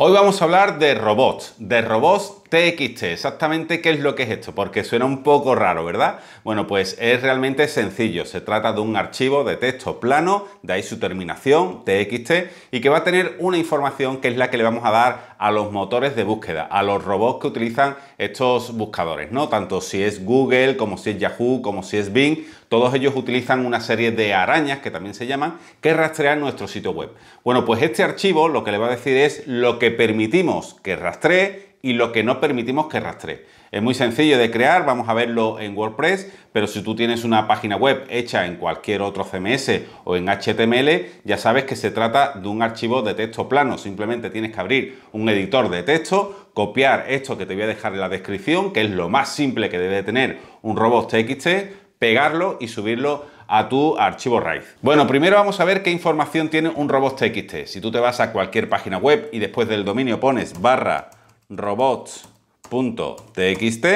Hoy vamos a hablar de robots, de robots TXT, exactamente qué es lo que es esto, porque suena un poco raro, ¿verdad? Bueno, pues es realmente sencillo, se trata de un archivo de texto plano, de ahí su terminación, TXT, y que va a tener una información que es la que le vamos a dar a los motores de búsqueda, a los robots que utilizan estos buscadores, ¿no? Tanto si es Google, como si es Yahoo, como si es Bing, todos ellos utilizan una serie de arañas, que también se llaman, que rastrean nuestro sitio web. Bueno, pues este archivo lo que le va a decir es lo que permitimos que rastree, y lo que no permitimos que rastre Es muy sencillo de crear, vamos a verlo en WordPress, pero si tú tienes una página web hecha en cualquier otro CMS o en HTML, ya sabes que se trata de un archivo de texto plano. Simplemente tienes que abrir un editor de texto, copiar esto que te voy a dejar en la descripción, que es lo más simple que debe tener un robot TXT, pegarlo y subirlo a tu archivo raíz. Bueno, primero vamos a ver qué información tiene un robot TXT. Si tú te vas a cualquier página web y después del dominio pones barra robots.txt,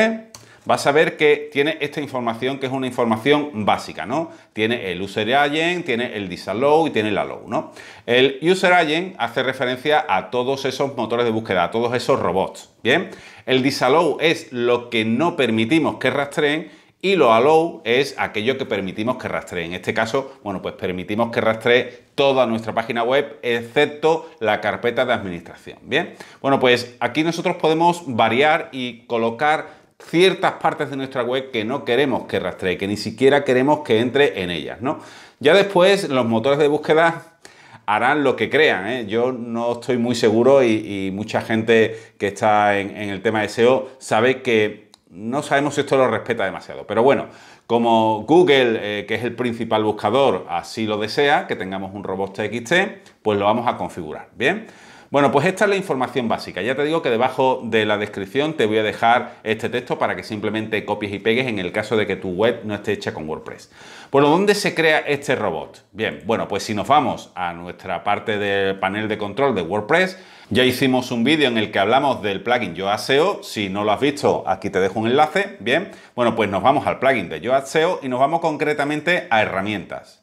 vas a ver que tiene esta información que es una información básica, ¿no? Tiene el user agent, tiene el disallow y tiene el allow, ¿no? El user agent hace referencia a todos esos motores de búsqueda, a todos esos robots, ¿bien? El disallow es lo que no permitimos que rastreen y lo allow es aquello que permitimos que rastree. En este caso, bueno, pues permitimos que rastree toda nuestra página web excepto la carpeta de administración. Bien, bueno, pues aquí nosotros podemos variar y colocar ciertas partes de nuestra web que no queremos que rastree, que ni siquiera queremos que entre en ellas, ¿no? Ya después los motores de búsqueda harán lo que crean. ¿eh? Yo no estoy muy seguro y, mucha gente que está en, en el tema de SEO sabe que no sabemos si esto lo respeta demasiado. Pero bueno, como Google, eh, que es el principal buscador, así lo desea, que tengamos un robot TXT, pues lo vamos a configurar. Bien. Bueno, pues esta es la información básica. Ya te digo que debajo de la descripción te voy a dejar este texto para que simplemente copies y pegues en el caso de que tu web no esté hecha con WordPress. Bueno, ¿dónde se crea este robot? Bien, bueno, pues si nos vamos a nuestra parte del panel de control de WordPress, ya hicimos un vídeo en el que hablamos del plugin YoaSeo. Si no lo has visto, aquí te dejo un enlace. Bien, bueno, pues nos vamos al plugin de YoaSeo y nos vamos concretamente a herramientas.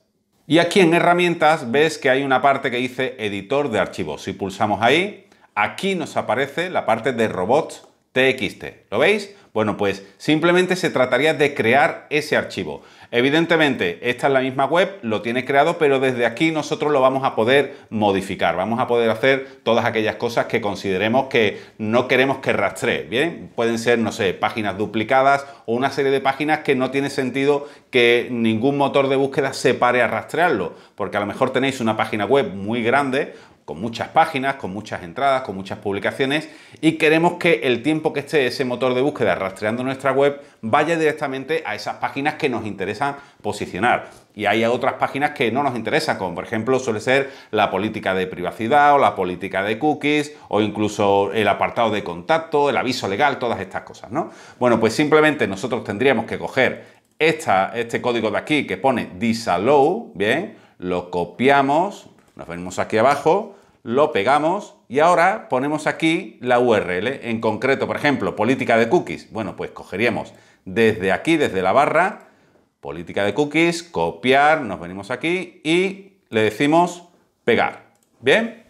Y aquí en herramientas ves que hay una parte que dice editor de archivos. Si pulsamos ahí, aquí nos aparece la parte de robots txt. ¿Lo veis? Bueno, pues simplemente se trataría de crear ese archivo. Evidentemente, esta es la misma web, lo tiene creado, pero desde aquí nosotros lo vamos a poder modificar, vamos a poder hacer todas aquellas cosas que consideremos que no queremos que rastree, ¿bien? Pueden ser, no sé, páginas duplicadas o una serie de páginas que no tiene sentido que ningún motor de búsqueda se pare a rastrearlo, porque a lo mejor tenéis una página web muy grande con muchas páginas, con muchas entradas, con muchas publicaciones y queremos que el tiempo que esté ese motor de búsqueda rastreando nuestra web vaya directamente a esas páginas que nos interesan posicionar. Y hay otras páginas que no nos interesan, como por ejemplo suele ser la política de privacidad o la política de cookies o incluso el apartado de contacto, el aviso legal, todas estas cosas, ¿no? Bueno, pues simplemente nosotros tendríamos que coger este código de aquí que pone disallow, ¿bien? Lo copiamos, nos venimos aquí abajo, lo pegamos y ahora ponemos aquí la URL, en concreto, por ejemplo, política de cookies. Bueno, pues cogeríamos desde aquí, desde la barra, política de cookies, copiar, nos venimos aquí y le decimos pegar. ¿Bien?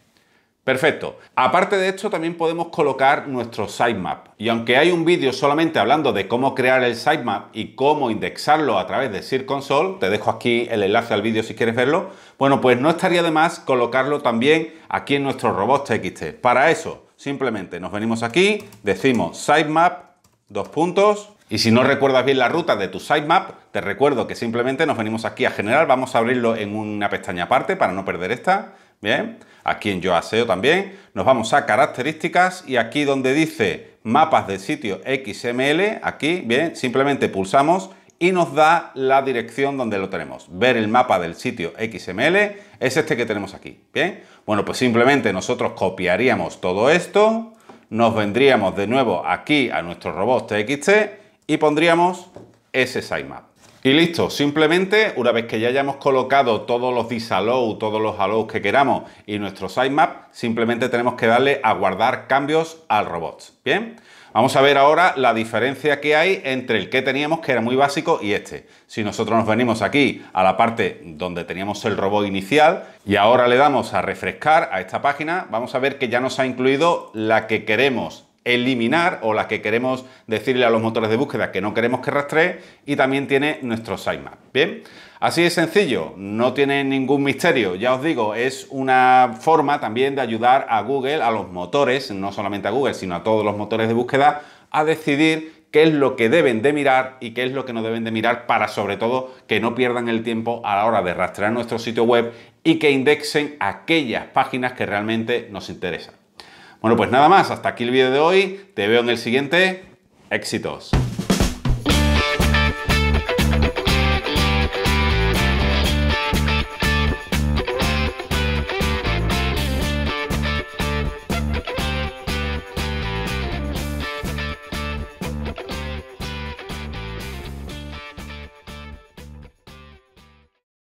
Perfecto. Aparte de esto, también podemos colocar nuestro sitemap. Y aunque hay un vídeo solamente hablando de cómo crear el sitemap y cómo indexarlo a través de Search Console, te dejo aquí el enlace al vídeo si quieres verlo, bueno, pues no estaría de más colocarlo también aquí en nuestro robot TXT. Para eso, simplemente nos venimos aquí, decimos sitemap, dos puntos, y si no recuerdas bien la ruta de tu sitemap, te recuerdo que simplemente nos venimos aquí a general, vamos a abrirlo en una pestaña aparte para no perder esta, Bien, aquí en Yo también nos vamos a características y aquí donde dice mapas de sitio XML, aquí, bien, simplemente pulsamos y nos da la dirección donde lo tenemos. Ver el mapa del sitio XML es este que tenemos aquí. Bien, bueno, pues simplemente nosotros copiaríamos todo esto, nos vendríamos de nuevo aquí a nuestro robot TXT y pondríamos ese sitemap. Y listo, simplemente una vez que ya hayamos colocado todos los disallow, todos los allows que queramos y nuestro sitemap, simplemente tenemos que darle a guardar cambios al robot. Bien, vamos a ver ahora la diferencia que hay entre el que teníamos que era muy básico y este. Si nosotros nos venimos aquí a la parte donde teníamos el robot inicial y ahora le damos a refrescar a esta página, vamos a ver que ya nos ha incluido la que queremos eliminar o las que queremos decirle a los motores de búsqueda que no queremos que rastree y también tiene nuestro sitemap. Bien, así de sencillo, no tiene ningún misterio, ya os digo, es una forma también de ayudar a Google, a los motores, no solamente a Google, sino a todos los motores de búsqueda, a decidir qué es lo que deben de mirar y qué es lo que no deben de mirar para sobre todo que no pierdan el tiempo a la hora de rastrear nuestro sitio web y que indexen aquellas páginas que realmente nos interesan. Bueno, pues nada más, hasta aquí el vídeo de hoy. Te veo en el siguiente. Éxitos.